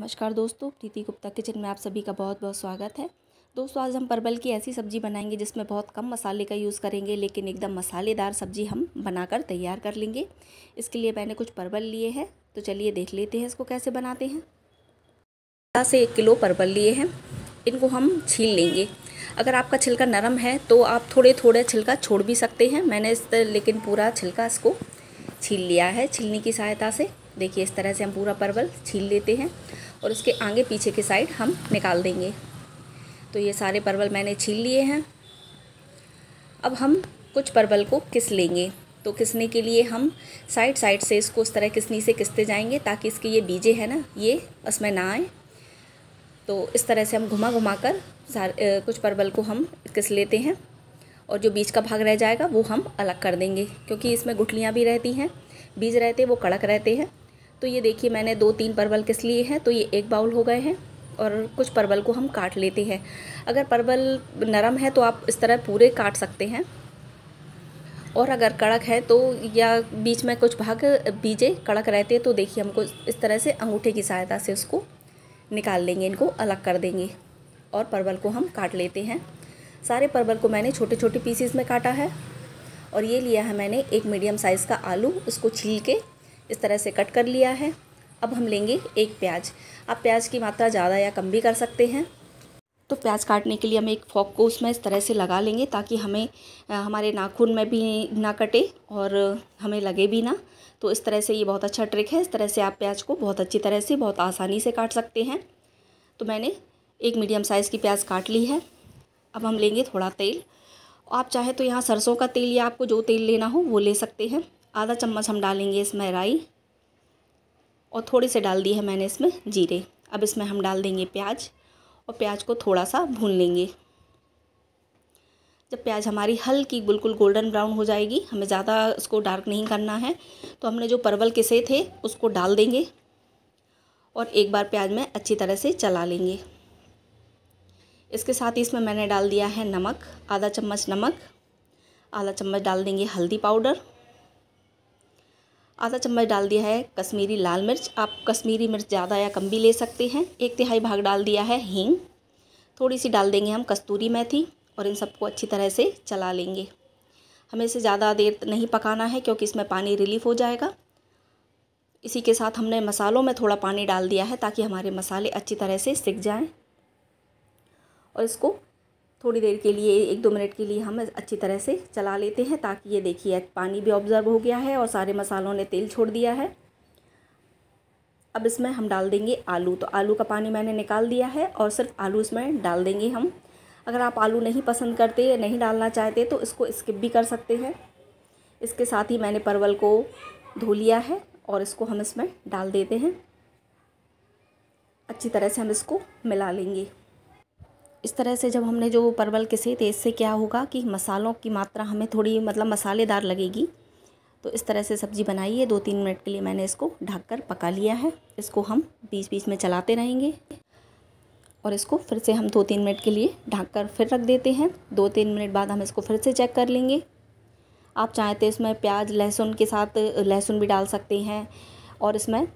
नमस्कार दोस्तों प्रीति गुप्ता किचन में आप सभी का बहुत बहुत स्वागत है दोस्तों आज हम परवल की ऐसी सब्जी बनाएंगे जिसमें बहुत कम मसाले का यूज़ करेंगे लेकिन एकदम मसालेदार सब्जी हम बनाकर तैयार कर लेंगे इसके लिए मैंने कुछ परवल लिए हैं तो चलिए देख लेते हैं इसको कैसे बनाते हैं आधा से एक किलो परवल लिए हैं इनको हम छील लेंगे अगर आपका छिलका नरम है तो आप थोड़े थोड़े छिलका छोड़ भी सकते हैं मैंने इस लेकिन पूरा छिलका इसको छील लिया है छिलने की सहायता से देखिए इस तरह से हम पूरा परवल छील लेते हैं और उसके आगे पीछे की साइड हम निकाल देंगे तो ये सारे परवल मैंने छील लिए हैं अब हम कुछ परवल को किस लेंगे तो किसने के लिए हम साइड साइड से इसको उस तरह किसनी से किसते जाएंगे ताकि इसके ये बीजे हैं ना ये उसमें ना आए तो इस तरह से हम घुमा घुमा कर सारे कुछ परवल को हम किस लेते हैं और जो बीज का भाग रह जाएगा वो हम अलग कर देंगे क्योंकि इसमें गुठलियाँ भी रहती हैं बीज रहते वो कड़क रहते हैं तो ये देखिए मैंने दो तीन परवल किस लिए हैं तो ये एक बाउल हो गए हैं और कुछ परवल को हम काट लेते हैं अगर परवल नरम है तो आप इस तरह पूरे काट सकते हैं और अगर कड़क है तो या बीच में कुछ भाग बीजे कड़क रहते हैं तो देखिए हमको इस तरह से अंगूठे की सहायता से उसको निकाल लेंगे इनको अलग कर देंगे और परवल को हम काट लेते हैं सारे परवल को मैंने छोटे छोटे पीसीस में काटा है और ये लिया है मैंने एक मीडियम साइज़ का आलू उसको छील के इस तरह से कट कर लिया है अब हम लेंगे एक प्याज आप प्याज की मात्रा ज़्यादा या कम भी कर सकते हैं तो प्याज काटने के लिए हम एक फॉक को उसमें इस तरह से लगा लेंगे ताकि हमें हमारे नाखून में भी ना कटे और हमें लगे भी ना तो इस तरह से ये बहुत अच्छा ट्रिक है इस तरह से आप प्याज को बहुत अच्छी तरह से बहुत आसानी से काट सकते हैं तो मैंने एक मीडियम साइज़ की प्याज काट ली है अब हम लेंगे थोड़ा तेल आप चाहे तो यहाँ सरसों का तेल या आपको जो तेल लेना हो वो ले सकते हैं आधा चम्मच हम डालेंगे इसमें राई और थोड़ी से डाल दी है मैंने इसमें जीरे अब इसमें हम डाल देंगे प्याज और प्याज को थोड़ा सा भून लेंगे जब प्याज हमारी हल्की बिल्कुल गोल्डन ब्राउन हो जाएगी हमें ज़्यादा इसको डार्क नहीं करना है तो हमने जो परवल किसे थे उसको डाल देंगे और एक बार प्याज में अच्छी तरह से चला लेंगे इसके साथ ही इसमें मैंने डाल दिया है नमक आधा चम्मच नमक आधा चम्मच डाल देंगे हल्दी पाउडर आधा चम्मच डाल दिया है कश्मीरी लाल मिर्च आप कश्मीरी मिर्च ज़्यादा या कम भी ले सकते हैं एक तिहाई भाग डाल दिया है हींग थोड़ी सी डाल देंगे हम कस्तूरी मेथी और इन सबको अच्छी तरह से चला लेंगे हमें इसे ज़्यादा देर नहीं पकाना है क्योंकि इसमें पानी रिलीफ हो जाएगा इसी के साथ हमने मसालों में थोड़ा पानी डाल दिया है ताकि हमारे मसाले अच्छी तरह से सिक जाएँ और इसको थोड़ी देर के लिए एक दो मिनट के लिए हम अच्छी तरह से चला लेते हैं ताकि ये देखिए पानी भी ऑब्ज़र्व हो गया है और सारे मसालों ने तेल छोड़ दिया है अब इसमें हम डाल देंगे आलू तो आलू का पानी मैंने निकाल दिया है और सिर्फ आलू इसमें डाल देंगे हम अगर आप आलू नहीं पसंद करते या नहीं डालना चाहते तो इसको स्किप भी कर सकते हैं इसके साथ ही मैंने परवल को धो लिया है और इसको हम इसमें डाल देते हैं अच्छी तरह से हम इसको मिला लेंगे इस तरह से जब हमने जो परवल किसे तो इससे क्या होगा कि मसालों की मात्रा हमें थोड़ी मतलब मसालेदार लगेगी तो इस तरह से सब्ज़ी बनाइए दो तीन मिनट के लिए मैंने इसको ढक कर पका लिया है इसको हम बीच बीच में चलाते रहेंगे और इसको फिर से हम दो तीन मिनट के लिए ढक कर फिर रख देते हैं दो तीन मिनट बाद हम इसको फिर से चेक कर लेंगे आप चाहें तो इसमें प्याज लहसुन के साथ लहसुन भी डाल सकते हैं और इसमें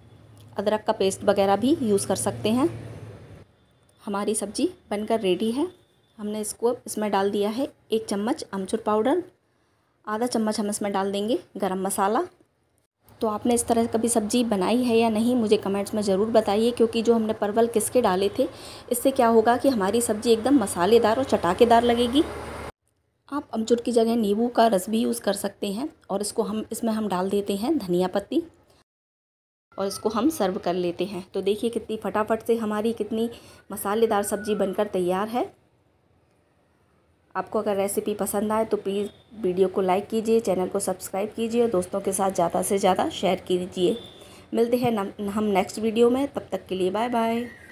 अदरक का पेस्ट वगैरह भी यूज़ कर सकते हैं हमारी सब्ज़ी बनकर रेडी है हमने इसको इसमें डाल दिया है एक चम्मच अमचूर पाउडर आधा चम्मच हम इसमें डाल देंगे गरम मसाला तो आपने इस तरह कभी सब्ज़ी बनाई है या नहीं मुझे कमेंट्स में ज़रूर बताइए क्योंकि जो हमने परवल किसके डाले थे इससे क्या होगा कि हमारी सब्ज़ी एकदम मसालेदार और चटाकेदार लगेगी आप अमचूर की जगह नींबू का रस भी यूज़ कर सकते हैं और इसको हम इसमें हम डाल देते हैं धनिया पत्ती और इसको हम सर्व कर लेते हैं तो देखिए कितनी फटाफट से हमारी कितनी मसालेदार सब्ज़ी बनकर तैयार है आपको अगर रेसिपी पसंद आए तो प्लीज़ वीडियो को लाइक कीजिए चैनल को सब्सक्राइब कीजिए और दोस्तों के साथ ज़्यादा से ज़्यादा शेयर कीजिए मिलते हैं हम नेक्स्ट वीडियो में तब तक के लिए बाय बाय